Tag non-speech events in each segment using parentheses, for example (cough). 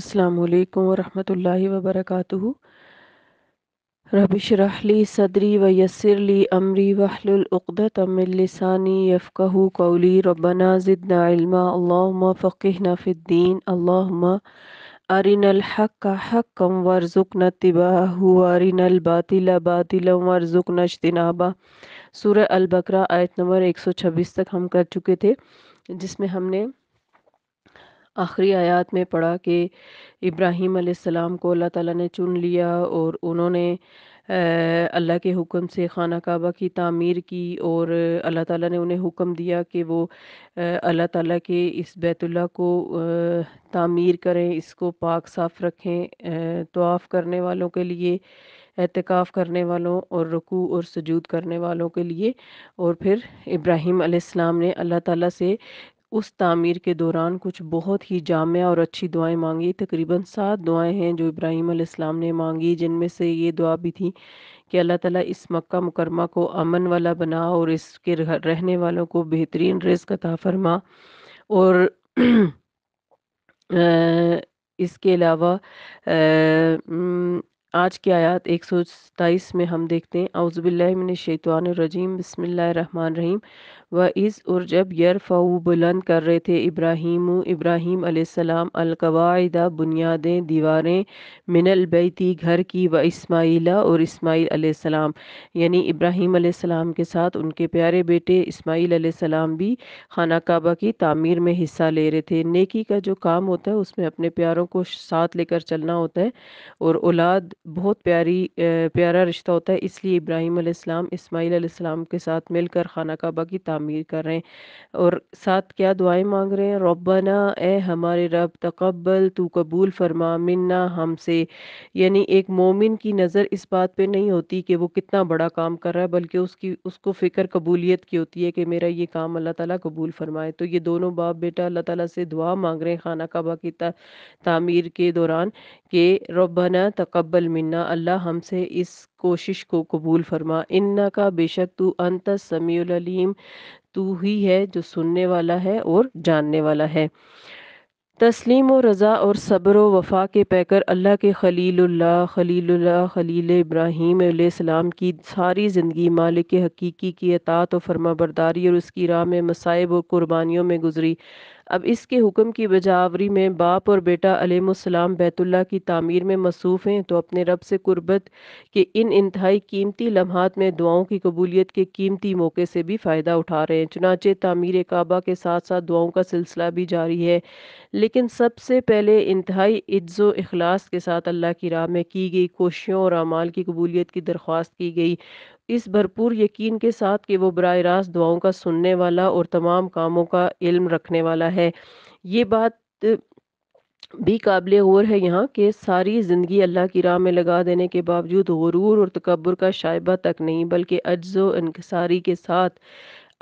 अस्सलाम वालेकुम रहमतुल्लाहि व बरकातुहू रबिशरहली सदरी व यसरली अमरी वहलुलदातमिलसानी यफ़क़ कौली रबना ज़िदना इल्मा अल्लाहुम्मा फ़क़िहना फ़िद्दीन अल्लाहुम्मा अरिनल हक़ हक़म वरज़ुकना तिबाहु अरिनल बातिला बातिलम वरज़ुकना इजतिनाबा सूरह अल बकरा आयत नंबर 126 तक हम कर चुके थे जिसमें हमने आखिरी आयत में पढ़ा कि इब्राहिम अलैहिस्सलाम को अल्लाह ताला ने चुन लिया और उन्होंने अल्लाह के हुक्म से खाना काबा की तामीर की और अल्लाह ताला ने उन्हें हुक्म दिया कि वो अल्लाह ताला के इस बैतुल्ला को तामीर करें इसको पाक साफ रखें तोाफ़ करने वालों के लिए एहतिकाफ़ करने वालों और रुकू और सजूद करने वालों के लिए और फिर इब्राहिम अलैहिस्सलाम ने अल्लाह ताला से उस तामीर के दौरान कुछ बहुत ही जाम और अच्छी दुआएं मांगी तकरीबन सात दुआएं हैं जो इब्राहिम अलैहिस्सलाम ने मांगी जिनमें से ये दुआ भी थी कि अल्लाह ताला इस मक्का मुकरमा को अमन वाला बना और इसके रहने वालों को बेहतरीन रिस्क अता फरमा और (clears throat) इसके अलावा आज की आयत एक सौ सताईस में हम देखते हैं अउज़बिल्लिमिनशैतवानरजीम बसमीम व इस और जब यरफ़ाऊ बुलंद कर रहे थे इब्राहिम इब्राहिम अलैहिस्सलाम अलकवायदा बुनियादें दीवारें बैती घर की व इस्माइला और इस्माईल अलैहिस्सलाम यानी इब्राहिम अलैहिस्सलाम के साथ उनके प्यारे बेटे इस्माइल अलैहिस्सलाम भी खाना काबा की तामीर में हिस्सा ले रहे थे नेकी का जो काम होता है उसमें अपने प्यारों को साथ लेकर चलना होता है और औलाद बहुत प्यारी प्यारा रिश्ता होता है इसलिए इब्राहिम अलैहिस्सलाम इस्माइल अलैहिस्सलाम के साथ मिलकर खाना काबा की तामीर कर रहे हैं और साथ क्या दुआएं मांग रहे हैं रब्बना ए हमारे रब तकबल तो कबूल फरमा मन्ना हमसे यानी एक मोमिन की नज़र इस बात पे नहीं होती कि वो कितना बड़ा काम कर रहा है बल्कि उसकी उसको फ़िक्र कबूलियत की होती है कि मेरा ये काम अल्लाह ताला कबूल फरमाए तो ये दोनों बाप बेटा अल्लाह ताला से दुआ मांग रहे हैं खाना काबा की तामीर के दौरान कि रबना तकबल मिन्ना अल्लाह हमसे इस कोशिश को कबूल फरमा इन्ना का बेशक तू अंत समीम तू ही है जो सुनने वाला है और जानने वाला है तस्लीम और रज़ा और सब्र व वफ़ा के पैकर अल्लाह के खलील्ला खलील्ला खलील इब्राहिम सलाम की सारी ज़िंदगी मालिक हकीकी की अतात और फरमाबरदारी और उसकी राह में मसाइब और कुर्बानियों में गुजरी अब इसके हुक्म की बजावरी में बाप और बेटा अलैहिस्सलाम बैतुल्ला की तामीर में मसरूफ़ हैं तो अपने रब से कुर्बत के इन इंतहाई कीमती लम्हात में दुआओं की कबूलियत के कीमती मौके से भी फ़ायदा उठा रहे हैं चुनाचे तामीर काबा के साथ साथ दुआओं का सिलसिला भी जारी है लेकिन सबसे पहले इंतहाई इज्ज़ो अखलास के साथ अल्लाह की राह में की गई कोशिशों और अमाल की कबूलियत की दरख्वास्त की गई इस भरपूर यकीन के साथ कि वो बरह रास्त दुआओं का सुनने वाला और तमाम कामों का इल्म रखने वाला है ये बात भी काबिल गौर है यहाँ कि सारी ज़िंदगी अल्लाह की राह में लगा देने के बावजूद गरूर और तकबर का शाइबा तक नहीं बल्कि अज्ज़ो इनकसारी के साथ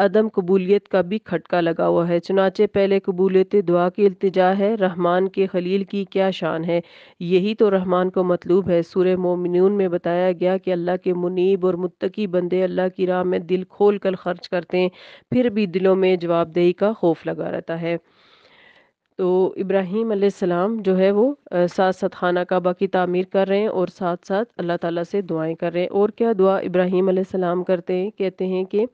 अदम कबूलियत का भी खटका लगा हुआ है चुनाचे पहले कबूलियत दुआ की अल्तजा है रहमान के खलील की क्या शान है यही तो रहमान को मतलूब है सूर मोमिन में बताया गया कि अल्लाह के मुनीब और मुतकी बंदे अल्लाह की राह में दिल खोल कर खर्च करते हैं फिर भी दिलों में जवाबदेही का खौफ लगा रहता है तो इब्राहिम सलाम जो है वो साथ साथ खाना का की तामीर कर रहे हैं और साथ साथ अल्लाह ताला से दुआएं कर रहे हैं और क्या दुआ इब्राहिम सलाम करते हैं कहते हैं कि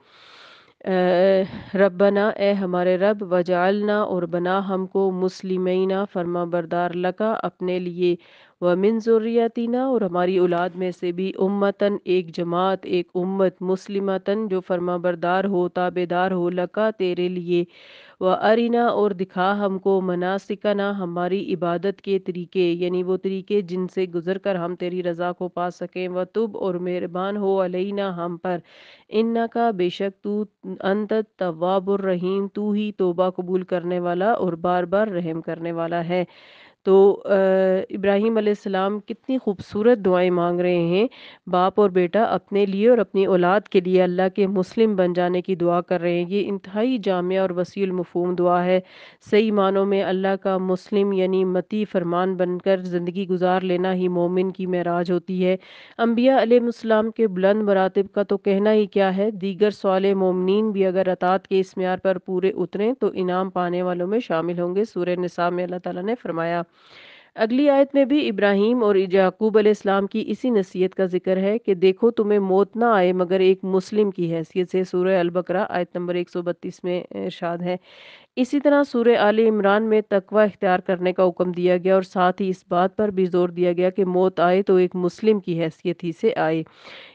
रबना ए हमारे रब वजालना और बना हमको मुसलमैना फरमा बरदार लका अपने लिए व मिन ज़ुर्रियातना और हमारी औलाद में से भी उम्मतन एक जमात एक उम्मत मुस्लिमतन जो फरमाबरदार हो ताबेदार हो लका तेरे लिए व अरिना और दिखा हमको मनासिकना हमारी इबादत के तरीके यानी वो तरीके जिनसे गुजर कर हम तेरी रज़ा को पा सकें व तुब और मेहरबान हो अलैना हम पर इन्ना का बेशक तू अंत तवाबुर रहीम तू ही तोबा कबूल करने वाला और बार बार रहम करने वाला है तो इब्राहिम आसमाम कितनी खूबसूरत दुआएं मांग रहे हैं बाप और बेटा अपने लिए और अपनी औलाद के लिए अल्लाह के मुस्लिम बन जाने की दुआ कर रहे हैं ये इंतहाई जामिया और वसील मफहम दुआ है सही मानों में अल्लाह का मुस्लिम यानी मती फरमान बनकर ज़िंदगी गुजार लेना ही मोमिन की महराज होती है अम्बिया आलम के बुलंद मरातब का तो कहना ही क्या है दीगर सवाल मोमिन भी अगर अतात के इस मैार पर पूरे उतरें तो इनाम पाने वालों में शामिल होंगे सूर्य निसाब में अल्लाह ताला ने फरमाया अगली आयत में भी इब्राहिम और याकूब अलैहिस्सलाम की इसी नसीहत का जिक्र है कि देखो तुम्हें मौत ना आए मगर एक मुस्लिम की हैसियत से सूर्य अलबकरा आयत नंबर 132 में इरशाद है इसी तरह सूर्य आल इमरान में तकवा इख्तियार करने का हुक्म दिया गया और साथ ही इस बात पर भी जोर दिया गया कि मौत आए तो एक मुस्लिम की हैसियत ही से आए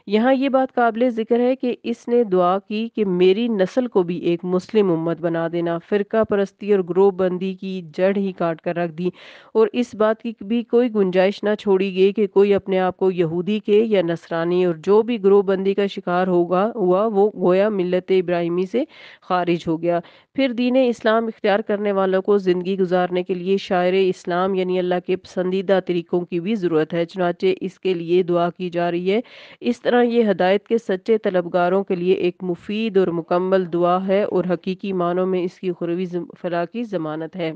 यहाँ ये बात काबिल ज़िक्र है कि इसने दुआ की कि मेरी नस्ल को भी एक मुस्लिम उम्मत बना देना फ़िरका परस्ती और ग्रोह बंदी की जड़ ही काट कर रख दी और इस बात की भी कोई गुंजाइश ना छोड़ी गई कि कोई अपने आप को यहूदी के या नसरानी और जो भी ग्रोह बंदी का शिकार होगा हुआ वो गोया मिलत इब्राहिमी से खारिज हो गया फिर दीन इस्लाम इख्तियार करने वालों को ज़िंदगी गुजारने के लिए शायर इस्लाम यानी अल्लाह के पसंदीदा तरीक़ों की भी ज़रूरत है चुनाचे इसके लिए दुआ की जा रही है इस तरह ये हदायत के सच्चे तलबगारों के लिए एक मुफीद और मुकम्मल दुआ है और हकीकी मानों में इसकी खुरवी फला की ज़मानत है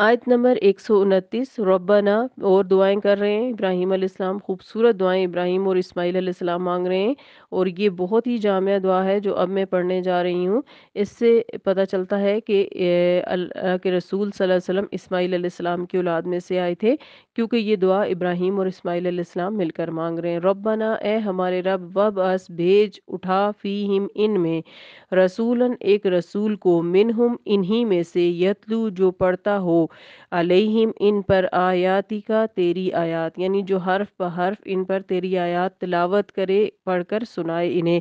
आयत नंबर एक सौ उनतीस रब्बाना और दुआएं कर रहे हैं इब्राहिम अलैहिस्सलाम खूबसूरत दुआएं इब्राहिम और इस्माइल अलैहिस्सलाम मांग रहे हैं और ये बहुत ही जाम दुआ है जो अब मैं पढ़ने जा रही हूँ इससे पता चलता है कि अल्लाह के रसूल वसल्लम इस्माइल अलैहिस्सलाम की औलाद में से आए थे क्योंकि ये दुआ इब्राहिम और इसमाइल अलैहिस्सलाम मिलकर मांग रहे हैं रब्बाना ए हमारे रब वब अस भेज उठा फ़ी हिम इन में रसूलन एक रसूल को मिन हम इन्हीं में से यतलू जो पढ़ता हो अलैहिम इन पर आयाती का तेरी आयात यानी जो हर्फ ब हर्फ इन पर तेरी आयात तिलावत करे पढ़कर सुनाए इन्हें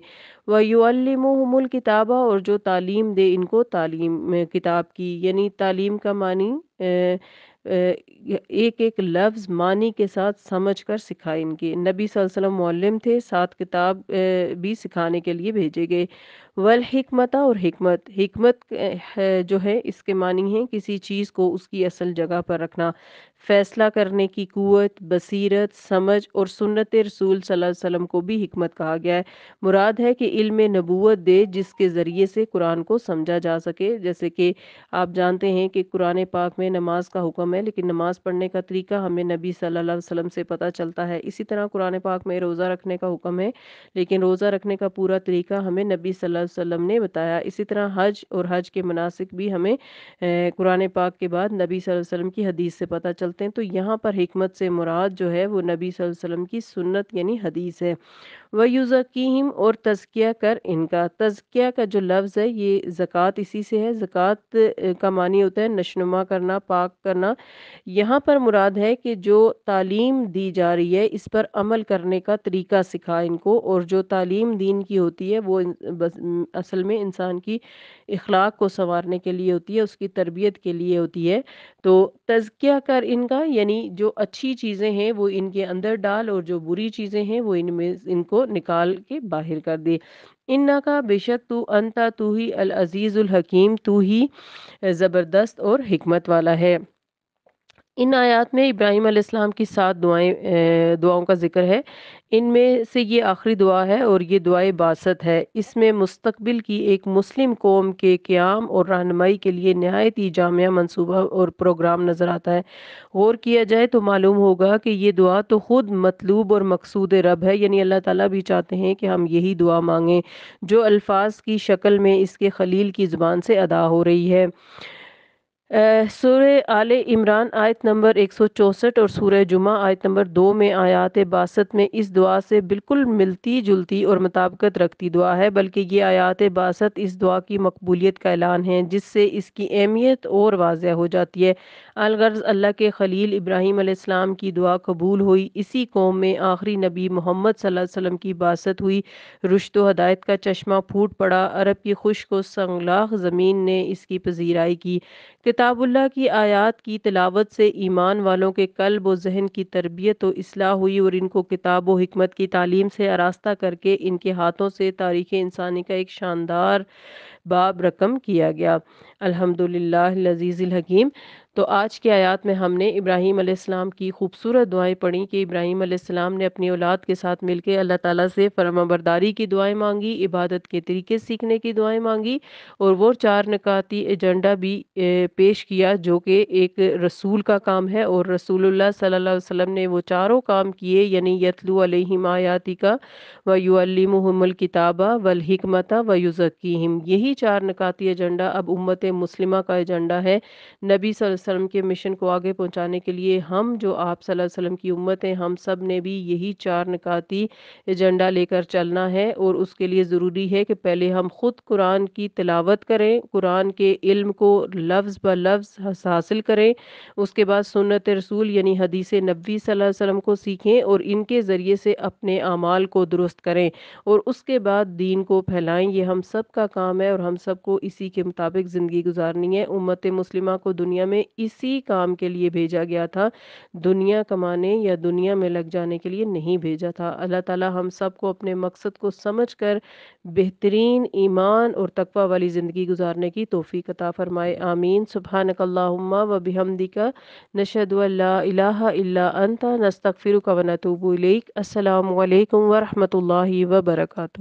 व युमल किताबा और जो तालीम दे इनको तालीम किताब की यानी तालीम का मानी ए, एक एक लफ्ज़ मानी के साथ समझ कर सिखाए इनके नबी सल्लल्लाहु अलैहि वसल्लम मुअल्लिम थे साथ किताब भी सिखाने के लिए भेजे गए वल हिकमत और हिकमत हिकमत जो है इसके मानी है किसी चीज़ को उसकी असल जगह पर रखना फैसला करने की कुत बसीरत समझ और सुनत रसूल सल्लम को भी हमत कहा गया है मुराद है कि इल्म नबूत दे जिसके ज़रिए से कुरान को समझा जा सके जैसे कि आप जानते हैं कि कुरान पाक में नमाज का हुक्म है लेकिन नमाज पढ़ने का तरीका हमें नबी सल्लल्लाहु अलैहि वसल्लम से पता चलता है इसी तरह कुरान पाक में रोज़ा रखने का हुक्म है लेकिन रोज़ा रखने का पूरा तरीका हमें नबी सल्ला वसल्लम ने बताया इसी तरह हज और हज के मनासिक भी हमें कुरान पाक के बाद नबी वसल्लम की हदीस से पता चलते हैं तो यहाँ पर हमत से मुराद जो है वो नबी वसल्लम की सुन्नत यानी हदीस है व युज़कीम और तज़किया कर इनका तज़किया का जो लफ्ज़ है ये ज़क़़त इसी से है ज़क़़त का मानी होता है नशनुमा करना पाक करना यहाँ पर मुराद है कि जो तालीम दी जा रही है इस पर अमल करने का तरीका सिखा इनको और जो तालीम दीन की होती है वो असल में इंसान की अखलाक को संवारने के लिए होती है उसकी तरबियत के लिए होती है तो तजकिया कर इनका यानी जो अच्छी चीज़ें हैं वो इनके अंदर डाल और जो बुरी चीज़ें हैं वो इनमें इनको निकाल के बाहर कर दे इन्ना का बेशक तू अंता तू ही अल अज़ीज़ुल हकीम तू ही ज़बरदस्त और हमत वाला है इन आयात में इब्राहिम अलैहिस्सलाम की सात दुआएं दुआओं का जिक्र है इनमें से ये आखिरी दुआ है और ये दुआ बासत है इसमें मुस्तकबिल की एक मुस्लिम कौम के क्याम और रहनमाई के लिए नहायत ही जामिया मनसूबा और प्रोग्राम नज़र आता है गौर किया जाए तो मालूम होगा कि ये दुआ तो ख़ुद मतलूब और मकसूद रब है यानी अल्लाह ताला भी चाहते हैं कि हम यही दुआ मांगें जो अल्फाज की शक्ल में इसके खलील की ज़ुबान से अदा हो रही है सूर्य आल इमरान आयत नंबर 164 और सूर्य जुमा आयत नंबर दो में आयात बासत में इस दुआ से बिल्कुल मिलती जुलती और मुताबकत रखती दुआ है बल्कि ये आयात बासत इस दुआ की मकबूलियत का ऐलान है जिससे इसकी अहमियत और वाजह हो जाती है अलगर्ज अल्लाह के खलील इब्राहिम आसमाम की दुआ कबूल हुई इसी कौम में आखिरी नबी मोहम्मद सल्लम की बासत हुई रुश्त हदायत का चश्मा फूट पड़ा अरब की खुश को संगलाख ज़मीन ने इसकी पजीराई की किताबुल्ला की आयत की तलावत से ईमान वालों के कल्ब व जहन की तरबियत व तो असलाह हुई और इनको किताब व हमत की तालीम से आरास्ता करके इनके हाथों से तारीख़ इंसानी का एक शानदार बाब रकम किया गया अल्हम्दुलिल्लाह तो आज के आयत में हमने इब्राहीम अलैहिस्सलाम की खूबसूरत दुआएं पढ़ी कि इब्राहीम अलैहिस्सलाम ने अपनी औलाद के साथ मिलकर अल्लाह ताला से फरमाबरदारी की दुआएं मांगी इबादत के तरीके सीखने की दुआएं मांगी और वो चार नकाती एजेंडा भी पेश किया जो कि एक रसूल का काम है और रसूलुल्लाह सल्लल्लाहु अलैहि वसल्लम ने वो चारों काम किए यानी यतलू अलैहिम आयातिका व युअल्लिमुहुमुल किताबा वल हिकमता व युज़क्कीहिम यही यही चार निकाती एजेंडा अब उम्मत मुस्लिमा का एजेंडा है नबी वसल्लम के मिशन को आगे पहुँचाने के लिए हम जो आप वसल्लम की उम्मत हैं हम सब ने भी यही चार निकाती एजेंडा लेकर चलना है और उसके लिए ज़रूरी है कि पहले हम ख़ुद कुरान की तलावत करें कुरान के इल्म को लफ्ज़ ब लफ्ज़ हासिल करें उसके बाद सुनत रसूल यानी हदीस नबी वसल्लम को सीखें और इनके ज़रिए से अपने अमाल को दुरुस्त करें और उसके बाद दीन को फैलाएं ये हम सब का काम है और हम सबको इसी के मुताबिक ज़िंदगी गुजारनी है उम्मत मुस्लिमा को दुनिया में इसी काम के लिए भेजा गया था दुनिया कमाने या दुनिया में लग जाने के लिए नहीं भेजा था अल्लाह ताला हम सबको अपने मकसद को समझ कर बेहतरीन ईमान और तकवा वाली ज़िंदगी गुजारने की तोफ़ी कता फ़रमाए आमीन सुबहानकल्ला व बिहमदिका नशद अल्ला नस्तफ़िर का वनतूबुलक अल्लाम वरहमल वर्का